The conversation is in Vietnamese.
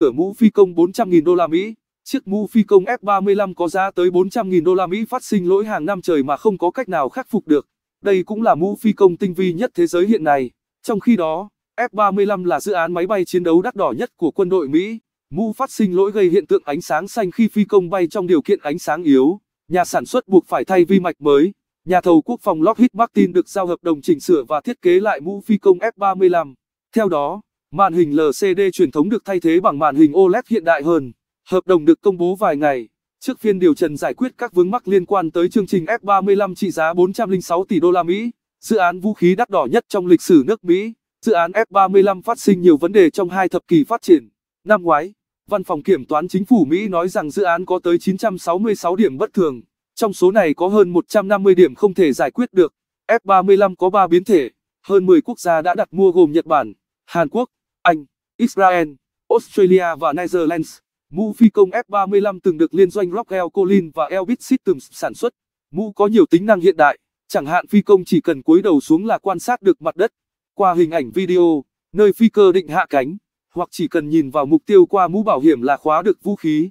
cửa mũ phi công 400.000 đô la Mỹ. Chiếc mũ phi công F-35 có giá tới 400.000 đô la Mỹ phát sinh lỗi hàng năm trời mà không có cách nào khắc phục được. Đây cũng là mũ phi công tinh vi nhất thế giới hiện nay. Trong khi đó, F-35 là dự án máy bay chiến đấu đắt đỏ nhất của quân đội Mỹ. Mũ phát sinh lỗi gây hiện tượng ánh sáng xanh khi phi công bay trong điều kiện ánh sáng yếu. Nhà sản xuất buộc phải thay vi mạch mới. Nhà thầu quốc phòng Lockheed Martin được giao hợp đồng chỉnh sửa và thiết kế lại mũ phi công F-35. Theo đó, Màn hình LCD truyền thống được thay thế bằng màn hình OLED hiện đại hơn. Hợp đồng được công bố vài ngày trước phiên điều trần giải quyết các vướng mắc liên quan tới chương trình F-35 trị giá 406 tỷ đô la Mỹ, dự án vũ khí đắt đỏ nhất trong lịch sử nước Mỹ. Dự án F-35 phát sinh nhiều vấn đề trong hai thập kỷ phát triển. Năm ngoái, Văn phòng Kiểm toán Chính phủ Mỹ nói rằng dự án có tới 966 điểm bất thường, trong số này có hơn 150 điểm không thể giải quyết được. F-35 có 3 biến thể, hơn 10 quốc gia đã đặt mua gồm Nhật Bản, Hàn Quốc, Anh, Israel, Australia và Netherlands. Mũ phi công F-35 từng được liên doanh Rockwell Collins và Elbit Systems sản xuất. Mũ có nhiều tính năng hiện đại, chẳng hạn phi công chỉ cần cúi đầu xuống là quan sát được mặt đất. Qua hình ảnh video, nơi phi cơ định hạ cánh, hoặc chỉ cần nhìn vào mục tiêu qua mũ bảo hiểm là khóa được vũ khí.